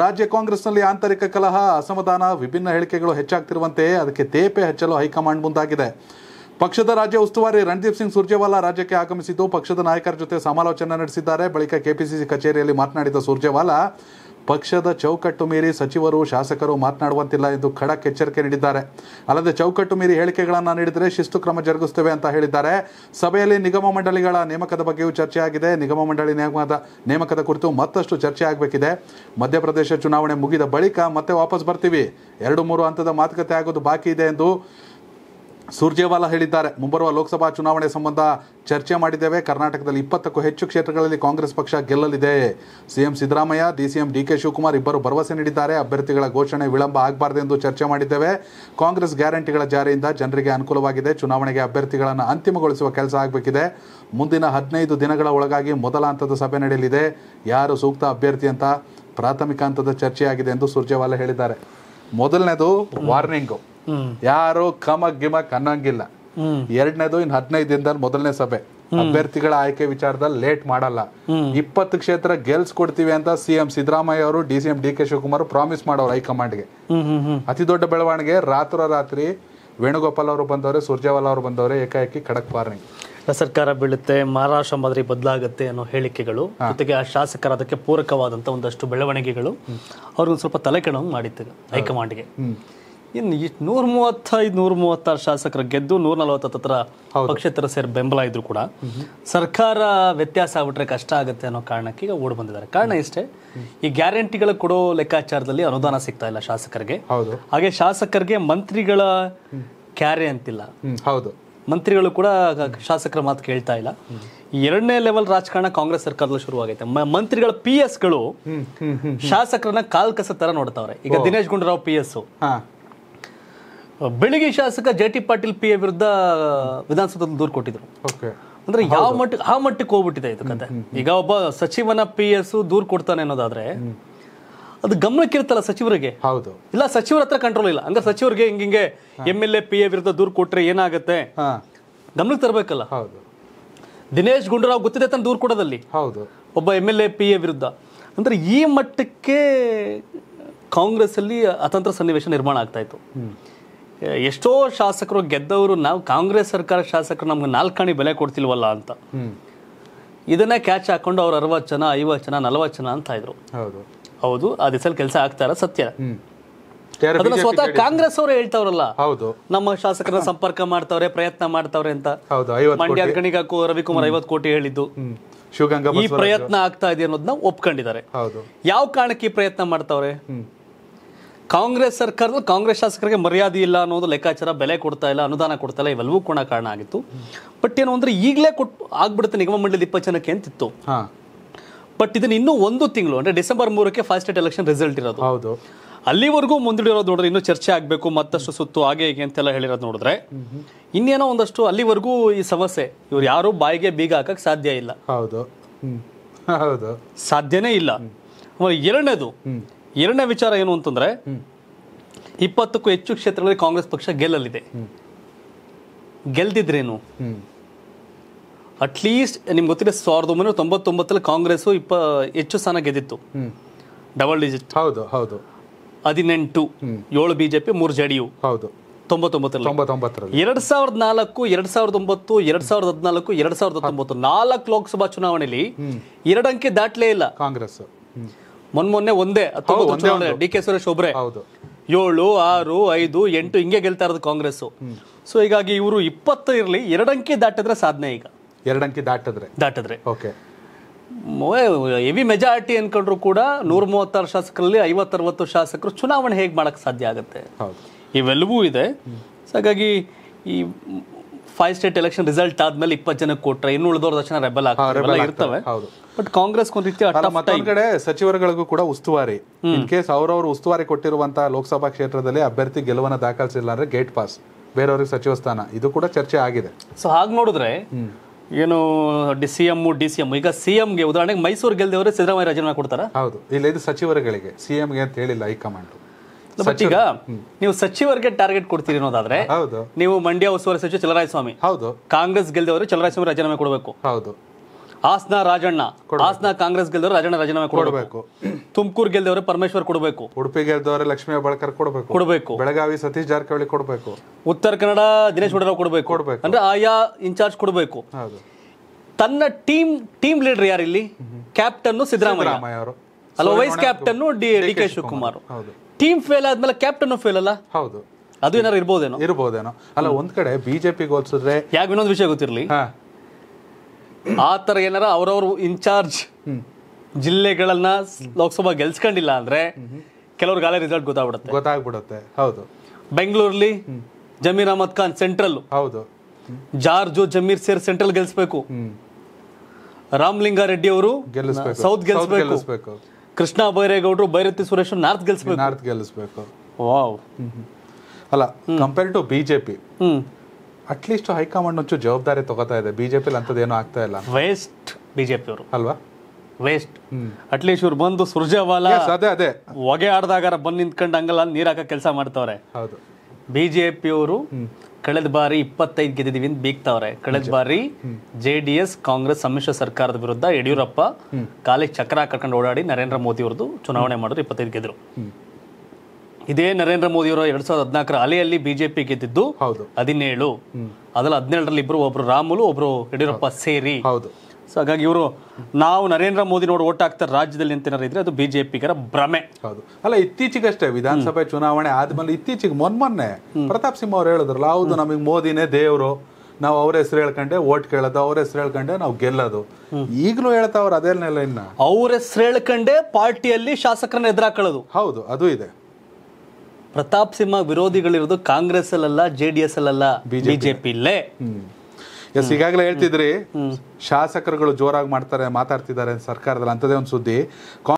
ರಾಜ್ಯ ಕಾಂಗ್ರೆಸ್ನಲ್ಲಿ ಆಂತರಿಕ ಕಲಹ ಅಸಮಾಧಾನ ವಿಭಿನ್ನ ಹೇಳಿಕೆಗಳು ಹೆಚ್ಚಾಗ್ತಿರುವಂತೆ ಅದಕ್ಕೆ ತೇಪೆ ಹಚ್ಚಲು ಹೈಕಮಾಂಡ್ ಮುಂದಾಗಿದೆ ಪಕ್ಷದ ರಾಜ್ಯ ಉಸ್ತುವಾರಿ ರಣದೀಪ್ ಸಿಂಗ್ ಸುರ್ಜೇವಾಲಾ ರಾಜ್ಯಕ್ಕೆ ಆಗಮಿಸಿದ್ದು ಪಕ್ಷದ ನಾಯಕರ ಜೊತೆ ಸಮಾಲೋಚನೆ ನಡೆಸಿದ್ದಾರೆ ಬಳಿಕ ಕೆಪಿಸಿಸಿ ಕಚೇರಿಯಲ್ಲಿ ಮಾತನಾಡಿದ ಸುರ್ಜೇವಾಲಾ ಪಕ್ಷದ ಚೌಕಟ್ಟು ಮೀರಿ ಸಚಿವರು ಶಾಸಕರು ಮಾತನಾಡುವಂತಿಲ್ಲ ಎಂದು ಖಡಕ್ ಎಚ್ಚರಿಕೆ ನೀಡಿದ್ದಾರೆ ಅಲ್ಲದೆ ಚೌಕಟ್ಟು ಮೀರಿ ಹೇಳಿಕೆಗಳನ್ನು ನೀಡಿದರೆ ಶಿಸ್ತು ಕ್ರಮ ಜರುಗಿಸುತ್ತೇವೆ ಅಂತ ಹೇಳಿದ್ದಾರೆ ಸಭೆಯಲ್ಲಿ ನಿಗಮ ಮಂಡಳಿಗಳ ನೇಮಕದ ಬಗ್ಗೆಯೂ ಚರ್ಚೆಯಾಗಿದೆ ನಿಗಮ ಮಂಡಳಿ ನೇಮಕದ ನೇಮಕದ ಕುರಿತು ಮತ್ತಷ್ಟು ಚರ್ಚೆ ಆಗಬೇಕಿದೆ ಮಧ್ಯಪ್ರದೇಶ ಚುನಾವಣೆ ಮುಗಿದ ಬಳಿಕ ಮತ್ತೆ ವಾಪಸ್ ಬರ್ತೀವಿ ಎರಡು ಮೂರು ಹಂತದ ಮಾತುಕತೆ ಆಗೋದು ಬಾಕಿ ಇದೆ ಎಂದು ಸುರ್ಜೇವಾಲಾ ಹೇಳಿದ್ದಾರೆ ಮುಂಬರುವ ಲೋಕಸಭಾ ಚುನಾವಣೆ ಸಂಬಂಧ ಚರ್ಚೆ ಮಾಡಿದ್ದೇವೆ ಕರ್ನಾಟಕದಲ್ಲಿ ಇಪ್ಪತ್ತಕ್ಕೂ ಹೆಚ್ಚು ಕ್ಷೇತ್ರಗಳಲ್ಲಿ ಕಾಂಗ್ರೆಸ್ ಪಕ್ಷ ಗೆಲ್ಲಲಿದೆ CM Siddaramaiah DCM D K Shivakumar ಇಬ್ಬರು ಭರವಸೆ ನೀಡಿದ್ದಾರೆ ಅಭ್ಯರ್ಥಿಗಳ ಘೋಷಣೆ ವಿಳಂಬ ಆಗಬಾರದು ಎಂದು ಚರ್ಚೆ ಮಾಡಿದ್ದೇವೆ ಕಾಂಗ್ರೆಸ್ ಗ್ಯಾರಂಟಿಗಳ ಜಾರಿಯಿಂದ ಜನರಿಗೆ ಅನುಕೂಲವಾಗಿದೆ ಚುನಾವಣೆಗೆ ಅಭ್ಯರ್ಥಿಗಳನ್ನು ಅಂತಿಮಗೊಳಿಸುವ ಕೆಲಸ ಆಗಬೇಕಿದೆ ಮುಂದಿನ ಹದಿನೈದು ದಿನಗಳ ಒಳಗಾಗಿ ಮೊದಲ ಹಂತದ ಸಭೆ ನಡೆಯಲಿದೆ ಯಾರು ಸೂಕ್ತ ಅಭ್ಯರ್ಥಿ ಅಂತ ಪ್ರಾಥಮಿಕ ಹಂತದ ಚರ್ಚೆಯಾಗಿದೆ ಎಂದು ಸುರ್ಜೇವಾಲಾ ಹೇಳಿದ್ದಾರೆ ಮೊದಲನೇದು ವಾರ್ನಿಂಗು ಯಾರು ಕಮಕ್ ಗಿಮಕ್ ಅನ್ನಂಗಿಲ್ಲ ಎರಡನೇದು ಇನ್ ಹದಿನೈದು ದಿನದಲ್ಲಿ ಮೊದಲನೇ ಸಭೆ ಅಭ್ಯರ್ಥಿಗಳ ಆಯ್ಕೆ ವಿಚಾರದಲ್ಲಿ ಲೇಟ್ ಮಾಡಲ್ಲ ಇಪ್ಪತ್ತು ಕ್ಷೇತ್ರ ಗೆಲ್ಸ್ ಕೊಡ್ತೀವಿ ಅಂತ ಸಿಎಂ ಸಿದ್ದರಾಮಯ್ಯ ಅವರು D CM D K Shivakumar promise ಮಾಡೋರು ಗೆ ಅತಿ ದೊಡ್ಡ ಬೆಳವಣಿಗೆ ರಾತ್ರಿ ವೇಣುಗೋಪಾಲ್ ಅವರು ಬಂದವರೇ ಸುರ್ಜೇವಾಲಾ ಅವರು ಬಂದವ್ರೆ ಏಕಾಏಕಿ ಖಡಕ್ ಪಾರ್ನಿಂಗ್ ಸರ್ಕಾರ ಬೀಳುತ್ತೆ ಮಹಾರಾಷ್ಟ್ರ ಮಾದರಿ ಬದಲಾಗುತ್ತೆ ಅನ್ನೋ ಹೇಳಿಕೆಗಳು ಜೊತೆಗೆ ಆ ಶಾಸಕರ ಅದಕ್ಕೆ ಪೂರಕವಾದಂತಹ ಒಂದಷ್ಟು ಬೆಳವಣಿಗೆಗಳು ಅವ್ರಿಗೆ ಸ್ವಲ್ಪ ತಲೆಕೆಣವು ಮಾಡಿತ್ತು ಹೈಕಮಾಂಡ್ಗೆ ಇನ್ನು ಇಷ್ಟು ನೂರ ಮೂವತ್ತೈದು ನೂರ ಮೂವತ್ತಾರು ಶಾಸಕರ ಗೆದ್ದು ನೂರ ನಲವತ್ತತ್ತರ ಪಕ್ಷೇತರ ಸೇರಿ ಬೆಂಬಲ ಇದ್ರು ಕೂಡ ಸರ್ಕಾರ ವ್ಯತ್ಯಾಸ ಆಗ್ಬಿಟ್ರೆ ಕಷ್ಟ ಆಗುತ್ತೆ ಅನ್ನೋ ಕಾರಣಕ್ಕೆ ಈಗ ಓಡ್ ಬಂದಿದ್ದಾರೆ ಕಾರಣ ಇಷ್ಟೇ ಈ ಗ್ಯಾರಂಟಿಗಳ ಕೊಡೋ ಲೆಕ್ಕಾಚಾರದಲ್ಲಿ ಅನುದಾನ ಸಿಗ್ತಾ ಇಲ್ಲ ಶಾಸಕರಿಗೆ ಹಾಗೆ ಶಾಸಕರಿಗೆ ಮಂತ್ರಿಗಳ ಕ್ಯಾರೆ ಅಂತಿಲ್ಲ ಹೌದು ಮಂತ್ರಿಗಳು ಕೂಡ ಶಾಸಕರ ಮಾತು ಕೇಳ್ತಾ ಇಲ್ಲ ಎರಡನೇ ಲೆವೆಲ್ ರಾಜಕಾರಣ ಕಾಂಗ್ರೆಸ್ ಸರ್ಕಾರದಲ್ಲಿ ಶುರುವಾಗೈತೆ ಮಂತ್ರಿಗಳ ಪಿ ಗಳು ಶಾಸಕರನ್ನ ಕಾಲ್ಕಸ ತರ ನೋಡ್ತಾವ್ರೆ ಈಗ ದಿನೇಶ್ ಗುಂಡೂರಾವ್ ಪಿ ಎಸ್ ಬೆಳಿಗ್ಗೆ ಶಾಸಕ J T Patil P A ವಿರುದ್ಧ ವಿಧಾನಸೌಧದಲ್ಲಿ ದೂರು ಕೊಟ್ಟಿದ್ರು ಅಂದ್ರೆ ಯಾವ ಮಟ್ಟ ಆ ಮಟ್ಟಕ್ಕೆ ಹೋಗ್ಬಿಟ್ಟಿದೆ ಇದು ಕತೆ ಈಗ ಒಬ್ಬ ಸಚಿವನ ಪಿ ಎಸ್ ದೂರು ಕೊಡ್ತಾನೆ ಅನ್ನೋದಾದ್ರೆ ಅದು ಗಮನಕ್ಕಿರುತ್ತಲ್ಲ ಸಚಿವರಿಗೆ ಹೌದು ಇಲ್ಲ ಸಚಿವರ ಹತ್ರ ಕಂಟ್ರೋಲ್ ಇಲ್ಲ ಅಂದ್ರೆ ಸಚಿವರಿಗೆ ಹಿಂಗಿಂಗೆ M L A P A ವಿರುದ್ಧ ದೂರು ಕೊಟ್ರೆ ಏನಾಗುತ್ತೆ ಗಮನಕ್ಕೆ ತರಬೇಕಲ್ಲ ಹೌದು ದಿನೇಶ್ ಗುಂಡೂರಾವ್ ಗೊತ್ತಿದೆ ತನ್ನ ದೂರು ಕೊಡೋದಲ್ಲಿ ಹೌದು ಒಬ್ಬ M L A P A ವಿರುದ್ಧ ಅಂದ್ರೆ ಈ ಮಟ್ಟಕ್ಕೆ ಕಾಂಗ್ರೆಸ್ ಅಲ್ಲಿ ಅತಂತ್ರ ಸನ್ನಿವೇಶ ನಿರ್ಮಾಣ ಆಗ್ತಾ ಇತ್ತು ಎಷ್ಟೋ ಶಾಸಕರು ಗೆದ್ದವರು ನಾವು ಕಾಂಗ್ರೆಸ್ ಸರ್ಕಾರ ಶಾಸಕರು ನಮ್ಗೆ ನಾಲ್ಕಾಣಿ ಬೆಲೆ ಕೊಡ್ತಿಲ್ವಲ್ಲ ಅಂತ ಇದನ್ನ ಕ್ಯಾಚ್ ಹಾಕೊಂಡು ಅವ್ರು ಅರವತ್ ಜನ ಐವತ್ ಜನ ನಲವತ್ತು ಜನ ಅಂತ ಇದ್ರು ಹೌದು ಆ ಸಲ ಕೆಲಸ ಆಗ್ತಾರ ಸತ್ಯ ಸ್ವತಃ ಕಾಂಗ್ರೆಸ್ ಅವರು ಹೇಳ್ತಾವ್ರಲ್ಲ ಹೌದು ನಮ್ಮ ಶಾಸಕರ ಸಂಪರ್ಕ ಮಾಡ್ತಾವ್ರೆ ಪ್ರಯತ್ನ ಮಾಡ್ತಾವ್ರೆ ಅಂತ ಮಂಡ್ಯ ಗಣಿಗಾಕು ರವಿಕುಮಾರ್ ಐವತ್ ಕೋಟಿ ಹೇಳಿದ್ದು ಈ ಪ್ರಯತ್ನ ಆಗ್ತಾ ಇದೆ ಅನ್ನೋದನ್ನ ಒಪ್ಕೊಂಡಿದ್ದಾರೆ ಯಾವ ಕಾರಣಕ್ಕೆ ಪ್ರಯತ್ನ ಮಾಡ್ತಾವ್ರೆ ಕಾಂಗ್ರೆಸ್ ಸರ್ಕಾರದಲ್ಲಿ ಕಾಂಗ್ರೆಸ್ ಶಾಸಕರಿಗೆ ಮರ್ಯಾದೆ ಇಲ್ಲ ಅನ್ನೋದು ಲೆಕ್ಕಾಚಾರ ಬೆಲೆ ಕೊಡ್ತಾ ಇಲ್ಲ ಅನುದಾನ ಕೊಡ್ತಾ ಇಲ್ಲ ಇವೆಲ್ಲವೂ ಕೂಡ ಕಾರಣ ಆಗಿತ್ತು ಬಟ್ ಏನು ಅಂದ್ರೆ ಈಗಲೇ ಕೊಟ್ಟು ಆಗ್ಬಿಡುತ್ತೆ ನಿಗಮ ಮಂಡಳಿ ಇಪ್ಪತ್ತು ಜನಕ್ಕೆ ಅಂತಿತ್ತು ಬಟ್ ಇದನ್ನ ಇನ್ನೂ ಒಂದು ತಿಂಗಳು ಅಂದ್ರೆ ಡಿಸೆಂಬರ್ ಮೂರಕ್ಕೆ ಫಸ್ಟ್ ಡೇಟ್ ಎಲೆಕ್ಷನ್ ರಿಸಲ್ಟ್ ಇರೋದು ಹೌದು ಅಲ್ಲಿವರೆಗೂ ಮುಂದೂಡಿರೋದು ನೋಡಿದ್ರೆ ಇನ್ನೂ ಚರ್ಚೆ ಆಗಬೇಕು ಮತ್ತಷ್ಟು ಸುತ್ತು ಹಾಗೆ ಹೀಗೆ ಅಂತೆಲ್ಲ ಹೇಳಿರೋದು ನೋಡಿದ್ರೆ ಇನ್ನೇನೋ ಒಂದಷ್ಟು ಅಲ್ಲಿವರೆಗೂ ಈ ಸಮಸ್ಯೆ ಇವ್ರು ಯಾರು ಬಾಯಿಗೆ ಬೀಗ ಹಾಕಕ್ಕೆ ಸಾಧ್ಯ ಇಲ್ಲ ಹೌದು ಹೌದು ಸಾಧ್ಯನೇ ಇಲ್ಲ ಎರಡನೇದು ಎರಡನೇ ವಿಚಾರ ಏನು ಅಂತಂದ್ರೆ ಇಪ್ಪತ್ತಕ್ಕೂ ಹೆಚ್ಚು ಕ್ಷೇತ್ರಗಳಲ್ಲಿ ಕಾಂಗ್ರೆಸ್ ಪಕ್ಷ ಗೆಲ್ಲಲಿದೆ ಗೆಲ್ದಿದ್ರೇನು ಅಟ್ಲೀಸ್ಟ್ ನಿಮ್ಗೆ ಗೊತ್ತಿದೆ ಸಾವಿರದ ಒಂಬೈನೂರ ತೊಂಬತ್ತೊಂಬತ್ತಲ್ಲಿ ಕಾಂಗ್ರೆಸ್ ಇಪ್ಪ ಹೆಚ್ಚು ಸ್ಥಾನ ಗೆದ್ದಿತ್ತು ಡಬಲ್ ಡಿಜಿಟ್ ಹೌದು ಹೌದು ಹದಿನೆಂಟು ಏಳು ಬಿಜೆಪಿ ಮೂರು ಜೆ ಡಿ ಯು ಹೌದು ಎರಡ್ ಸಾವಿರದ ನಾಲ್ಕು ಎರಡ್ ಸಾವಿರದ ಒಂಬತ್ತು ಎರಡ್ ಸಾವಿರದ ಹದಿನಾಲ್ಕು ಎರಡ್ ಸಾವಿರದ ಹತ್ತೊಂಬತ್ತು ನಾಲ್ಕು ಲೋಕಸಭಾ ಚುನಾವಣೆಯಲ್ಲಿ ಎರಡಂಕೆ ದಾಟ್ಲೇ ಇಲ್ಲ ಕಾಂಗ್ರೆಸ್ ಮೊನ್ನೆ ಒಂದೇ ಡಿ ಕೆ ಸುರೇಶ್ ಒಬ್ರೆ ಏಳು ಆರು ಐದು ಎಂಟು ಹಿಂಗೆ ಗೆಲ್ತಾ ಇರೋದು ಕಾಂಗ್ರೆಸ್ ಸೊ ಹೀಗಾಗಿ ಇವರು ಇಪ್ಪತ್ತು ಇರಲಿ ಎರಡಂಕಿ ದಾಟಿದ್ರೆ ಸಾಧನೆ ಈಗ ಎರಡಂಕಿ ದಾಟಿದ್ರೆ ದಾಟಿದ್ರೆ ಓಕೆ ಹೆವಿ ಮೆಜಾರಿಟಿ ಅನ್ಕೊಂಡ್ರು ಕೂಡ ನೂರ ಮೂವತ್ತಾರು ಶಾಸಕರಲ್ಲಿ ಐವತ್ತರವತ್ತು ಶಾಸಕರು ಚುನಾವಣೆ ಹೇಗೆ ಮಾಡಕ್ ಸಾಧ್ಯ ಆಗುತ್ತೆ ಇವೆಲ್ಲವೂ ಇದೆ ಹಾಗಾಗಿ ಈ ಫೈವ್ ಸ್ಟೇಟ್ ಎಲೆಕ್ಷನ್ ರಿಸಲ್ಟ್ ಆದ್ಮೇಲೆ ಇಪ್ಪತ್ತು ಜನಕ್ಕೆ ಕೊಟ್ರೆ ಇನ್ನು ಉಳಿದವ್ರ ತಕ್ಷಣ ರೆಬಲ್ ಆಗ್ತಾರೆ ಇರ್ತವೆ ಬಟ್ ಕಾಂಗ್ರೆಸ್ ಒಂದು ಸಚಿವರುಗಳಿಗೂ ಕೂಡ ಉಸ್ತುವಾರಿ ಇನ್ ಕೇಸ್ ಅವ್ರವ್ರು ಉಸ್ತುವಾರಿ ಕೊಟ್ಟಿರುವಂತಹ ಲೋಕಸಭಾ ಕ್ಷೇತ್ರದಲ್ಲಿ ಅಭ್ಯರ್ಥಿ ಗೆಲುವನ್ನ ದಾಖಲಿಸಿಲ್ಲ ಅಂದ್ರೆ ಗೇಟ್ ಪಾಸ್ ಬೇರೆಯವ್ರಿಗೆ ಸಚಿವ ಸ್ಥಾನ ಇದು ಕೂಡ ಚರ್ಚೆ ಆಗಿದೆ ಸೊ ಹಾಗೆ ನೋಡಿದ್ರೆ ಏನು D C M D C M ಈಗ ಸಿ ಗೆ ಉದಾಹರಣೆಗೆ ಮೈಸೂರು ಗೆಲ್ದೇವ್ರೆ ಸಿದ್ದರಾಮಯ್ಯ ರಾಜೀನಾಮೆ ಕೊಡ್ತಾರ ಹೌದು ಇಲ್ಲ ಇದು ಸಚಿವರುಗಳಿಗೆ ಸಿ ಗೆ ಅಂತ ಹೇಳಿಲ್ಲ ಹೈಕಮಾಂಡ್ ಬಟ್ ಈಗ ನೀವು ಸಚಿವರಿಗೆ ಟಾರ್ಗೆಟ್ ಕೊಡ್ತೀರಿ ಅನ್ನೋದಾದ್ರೆ ನೀವು ಮಂಡ್ಯ ಉಸ್ತುವಾರಿ ಸಚಿವ ಚಲರಾಯಸ್ವಾಮಿ ಸ್ವಾಮಿ ಹೌದು ಕಾಂಗ್ರೆಸ್ ಗೆಲ್ದವರು ಚಲರಾಯಸ್ವಾಮಿ ಸ್ವಾಮಿ ರಾಜೀನಾಮೆ ಕೊಡಬೇಕು ಹೌದು ಹಾಸನ ರಾಜಣ್ಣ ಆಸ್ನ ಕಾಂಗ್ರೆಸ್ ಗೆಲ್ದವರು ರಾಜಣ್ಣ ರಾಜೀನಾಮೆ ಕೊಡಬೇಕು ತುಮಕೂರು ಗೆಲ್ದವರು ಪರಮೇಶ್ವರ್ ಕೊಡಬೇಕು ಉಡುಪಿ ಗೆಲ್ದವರು ಲಕ್ಷ್ಮೀ ಅಬಳ್ಕರ್ ಕೊಡಬೇಕು ಕೊಡಬೇಕು ಬೆಳಗಾವಿ ಸತೀಶ್ ಜಾರಕಿಹೊಳಿ ಕೊಡಬೇಕು ಉತ್ತರ ಕನ್ನಡ ದಿನೇಶ್ ಗುಡರಾವ್ ಕೊಡಬೇಕು ಕೊಡಬೇಕು ಅಂದ್ರೆ ಆಯಾ ಇನ್ಚಾರ್ಜ್ ಕೊಡಬೇಕು ತನ್ನ ಟೀಮ್ ಟೀಮ್ ಲೀಡರ್ ಯಾರಿಲ್ಲಿ ಕ್ಯಾಪ್ಟನ್ ಸಿದ್ದರಾಮಯ್ಯ ಅಲ್ಲ vice captain D K Shivakumar team fail ಆದ್ಮೇಲೆ ಕ್ಯಾಪ್ಟನ್ ಫೇಲ್ ಅಲ್ಲ ಹೌದು ಅದು ಏನಾರು ಇರ್ಬೋದೇನೋ ಇರ್ಬೋದೇನೋ ಅಲ್ಲ ಒಂದ್ ಕಡೆ ಬಿಜೆಪಿ ಹೋಲ್ಸಿದ್ರೆ ಯಾಕೆ ಇನ್ನೊಂದು ವಿಷಯ ಗೊತ್ತಿರಲಿ ಆ ತರ ಏನಾರ ಅವ್ರವ್ರ ಇನ್ಚಾರ್ಜ್ ಜಿಲ್ಲೆಗಳನ್ನ ಲೋಕಸಭಾ ಗೆಲ್ಸ್ಕೊಂಡಿಲ್ಲ ಅಂದ್ರೆ ಗಾಳಿ ರಿಸಲ್ಟ್ ಗೊತ್ತಾಗ್ಬಿಡುತ್ತೆ ಗೊತ್ತಾಗ್ಬಿಡುತ್ತೆ ಹೌದು ಬೆಂಗಳೂರಲ್ಲಿ ಜಮೀರ್ ಅಹಮದ್ ಖಾನ್ ಸೆಂಟ್ರಲ್ ಹೌದು ಜಾರ್ಜು ಜಮೀರ್ ಸೇರ್ ಸೆಂಟ್ರಲ್ ಗೆಲ್ಸ್ಬೇಕು ರಾಮ್ಲಿಂಗಾರೆಡ್ಡಿ ಅವರು ಸೌತ್ ಗೆಲ್ಸ್ಬೇಕು ಕೃಷ್ಣ ಬೈರೇಗೌಡರು ಬೈರತಿ ಸುರೇಶ್ ನಾರ್ತ್ ಗೆಲ್ಸ್ಬೇಕು ನಾರ್ತ್ ಗೆಲ್ಲಿಸ್ಬೇಕು ವಾವ್ ಅಲ್ಲ compare to BJP at least high command ಒಂಚೂರು ಜವಾಬ್ದಾರಿ ತಗೋತಾ ಇದೆ ಜೆ ಅಂತದ್ದು ಏನೂ ಆಗ್ತಾ ಇಲ್ಲ ವೇಸ್ಟ್ ಬಿಜೆಪಿ ಅವರು ಅಲ್ವಾ ವೇಸ್ಟ್ ಅಟ್ಲೀಸ್ಟ್ ಇವ್ರು ಬಂದು ಸುರ್ಜೇವಾಲಾ ಅದೇ ಅದೇ ಹೊಗೆ ಆಡ್ದಾಗ ಬಂದು ನಿಂತ್ಕೊಂಡು ಹಂಗಲ್ಲ ನೀರ್ ಹಾಕೋ ಕೆಲಸ ಮಾಡ್ತವ್ರೆ ಹೌದು ಬಿಜೆಪಿಯವರು ಕಳೆದ ಬಾರಿ ಇಪ್ಪತ್ತೈದು ಗೆದ್ದಿದ್ದೀವಿ ಅಂತ ಬೀಗ್ತಾವ್ರೆ ಕಳೆದ ಬಾರಿ ಜೆ ಡಿ ಎಸ್ ಕಾಂಗ್ರೆಸ್ ಸಮ್ಮಿಶ್ರ ಸರ್ಕಾರದ ವಿರುದ್ಧ ಯಡಿಯೂರಪ್ಪ ಕಾಲಿಗೆ ಚಕ್ರ ಕರ್ಕೊಂಡು ಓಡಾಡಿ ನರೇಂದ್ರ ಮೋದಿ ಅವ್ರದ್ದು ಚುನಾವಣೆ ಮಾಡಿದ್ರು ಇಪ್ಪತ್ತೈದು ಗೆದ್ರು ಇದೇ ನರೇಂದ್ರ ಮೋದಿ ಅವರು ಎರಡ್ ಸಾವಿರದ ಹದಿನಾಲ್ಕರ ಅಲೆಯಲ್ಲಿ ಬಿಜೆಪಿ ಗೆದ್ದಿದ್ದು ಹದಿನೇಳು ಅದ್ರಲ್ಲಿ ಹದಿನೇಳರಲ್ಲಿ ಇಬ್ರು ಒಬ್ರು ರಾಮುಲು ಒಬ್ರು ಯಡಿಯೂರಪ್ಪ ಸೇರಿ ಸೊ ಹಾಗಾಗಿ ಇವರು ನಾವು ನರೇಂದ್ರ ಮೋದಿ ನೋಡಿ ಓಟ್ ಹಾಕ್ತಾರೆ ರಾಜ್ಯದಲ್ಲಿ ಅಂತೇನಾರು ಇದ್ರೆ ಅದು ಬಿಜೆಪಿಗರ ಭ್ರಮೆ ಹೌದು ಅಲ್ಲ ಇತ್ತೀಚೆಗಷ್ಟೇ ವಿಧಾನಸಭೆ ಚುನಾವಣೆ ಆದ್ಮೇಲೆ ಇತ್ತೀಚೆಗೆ ಮೊನ್ಮೊನ್ನೆ ಪ್ರತಾಪ್ ಸಿಂಹ ಅವ್ರು ಹೇಳಿದ್ರಲ್ಲ ಹೌದು ನಮಗೆ ಮೋದಿನೇ ದೇವರು ನಾವು ಅವ್ರ ಹೆಸರು ಹೇಳ್ಕೊಂಡೆ ಓಟ್ ಕೇಳೋದು ಅವ್ರ ಹೆಸರು ಹೇಳ್ಕೊಂಡೆ ನಾವು ಗೆಲ್ಲೋದು ಈಗಲೂ ಅವ್ರು ಅದೇನೆಲ್ಲ ಇನ್ನ ಅವ್ರ ಹೆಸರು ಹೇಳ್ಕೊಂಡೆ ಪಾರ್ಟಿಯಲ್ಲಿ ಶಾಸಕರನ್ನ ಎದುರಾಕೊಳ್ಳೋದು ಹೌದು ಅದು ಇದೆ ಪ್ರತಾಪ್ ಸಿಂಹ ವಿರೋಧಿಗಳಿರೋದು ಕಾಂಗ್ರೆಸ್ ಅಲ್ಲ ಜೆ ಡಿ ಎಸ್ ಅಲ್ಲಲ್ಲ ಬಿಜೆಪಿಲ್ಲೇ ಎಸ್ ಈಗಾಗಲೇ ಹೇಳ್ತಿದ್ರಿ ಶಾಸಕರುಗಳು ಜೋರಾಗಿ ಮಾಡ್ತಾರೆ ಮಾತಾಡ್ತಿದ್ದಾರೆ ಸರ್ಕಾರದಲ್ಲಿ ಅಂತದೇ ಒಂದು ಸುದ್ದಿ